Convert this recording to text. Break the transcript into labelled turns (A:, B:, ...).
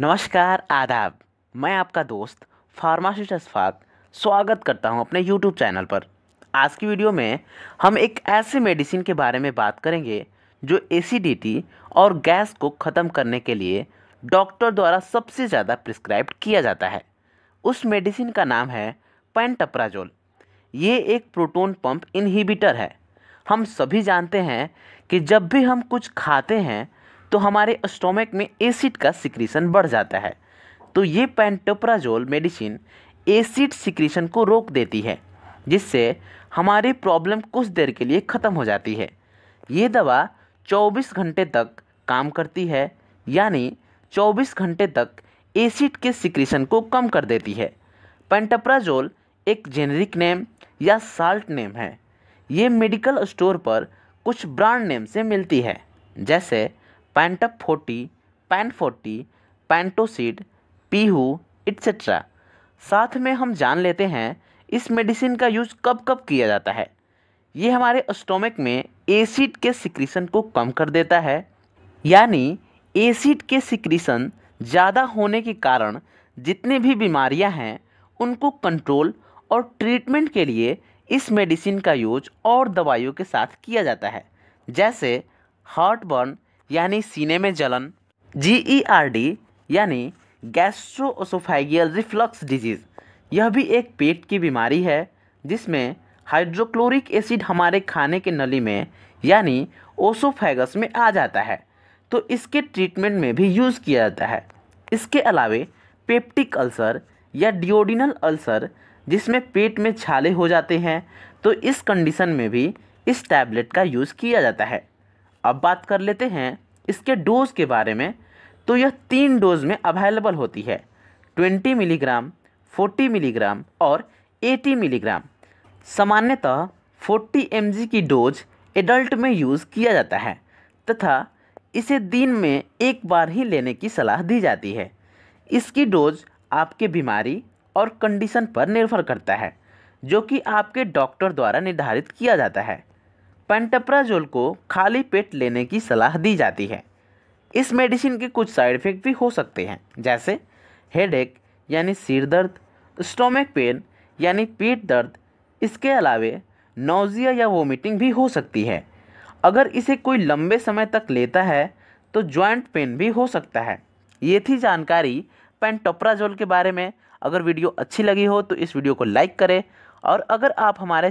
A: नमस्कार आदाब मैं आपका दोस्त फार्मासिस्ट अशफाक स्वागत करता हूं अपने यूट्यूब चैनल पर आज की वीडियो में हम एक ऐसे मेडिसिन के बारे में बात करेंगे जो एसिडिटी और गैस को ख़त्म करने के लिए डॉक्टर द्वारा सबसे ज़्यादा प्रिस्क्राइब किया जाता है उस मेडिसिन का नाम है पेंटप्राजोल ये एक प्रोटोन पंप इन्हीबिटर है हम सभी जानते हैं कि जब भी हम कुछ खाते हैं तो हमारे स्टोमक में एसिड का सिक्रीशन बढ़ जाता है तो ये पेंटोप्राजोल मेडिसिन एसिड सिक्रीशन को रोक देती है जिससे हमारी प्रॉब्लम कुछ देर के लिए ख़त्म हो जाती है ये दवा 24 घंटे तक काम करती है यानी 24 घंटे तक एसिड के सिक्रीशन को कम कर देती है पेंटप्राजोल एक जेनरिक नेम या साल्ट नेम है ये मेडिकल स्टोर पर कुछ ब्रांड नेम से मिलती है जैसे Pantop forty Pan forty Pantocid पीहू इट्सेट्रा साथ में हम जान लेते हैं इस मेडिसिन का यूज़ कब कब किया जाता है ये हमारे स्टोमिक में एसिड के सिक्रीसन को कम कर देता है यानी एसिड के सिक्रीसन ज़्यादा होने के कारण जितनी भी बीमारियां हैं उनको कंट्रोल और ट्रीटमेंट के लिए इस मेडिसिन का यूज और दवाइयों के साथ किया जाता है जैसे हार्ट बर्न यानी सीने में जलन जी ई आर डी यानी गैस्ट्रोसोफाइगियल रिफ्लक्स डिजीज़ यह भी एक पेट की बीमारी है जिसमें हाइड्रोक्लोरिक एसिड हमारे खाने के नली में यानी ओसोफेगस में आ जाता है तो इसके ट्रीटमेंट में भी यूज़ किया जाता है इसके अलावे पेप्टिक अल्सर या डिओडिनल अल्सर जिसमें पेट में छाले हो जाते हैं तो इस कंडीशन में भी इस टैबलेट का यूज़ किया जाता है अब बात कर लेते हैं इसके डोज़ के बारे में तो यह तीन डोज में अवेलेबल होती है 20 मिलीग्राम 40 मिलीग्राम और 80 मिलीग्राम सामान्यतः 40 एम की डोज एडल्ट में यूज़ किया जाता है तथा इसे दिन में एक बार ही लेने की सलाह दी जाती है इसकी डोज आपके बीमारी और कंडीशन पर निर्भर करता है जो कि आपके डॉक्टर द्वारा निर्धारित किया जाता है पेंटप्राजोल को खाली पेट लेने की सलाह दी जाती है इस मेडिसिन के कुछ साइड इफ़ेक्ट भी हो सकते हैं जैसे हेडेक यानी सिर दर्द स्टोमक पेन यानी पेट दर्द इसके अलावे नोज़िया या वोमिटिंग भी हो सकती है अगर इसे कोई लंबे समय तक लेता है तो जॉइंट पेन भी हो सकता है ये थी जानकारी पेंटोप्राजोल के बारे में अगर वीडियो अच्छी लगी हो तो इस वीडियो को लाइक करें और अगर आप हमारे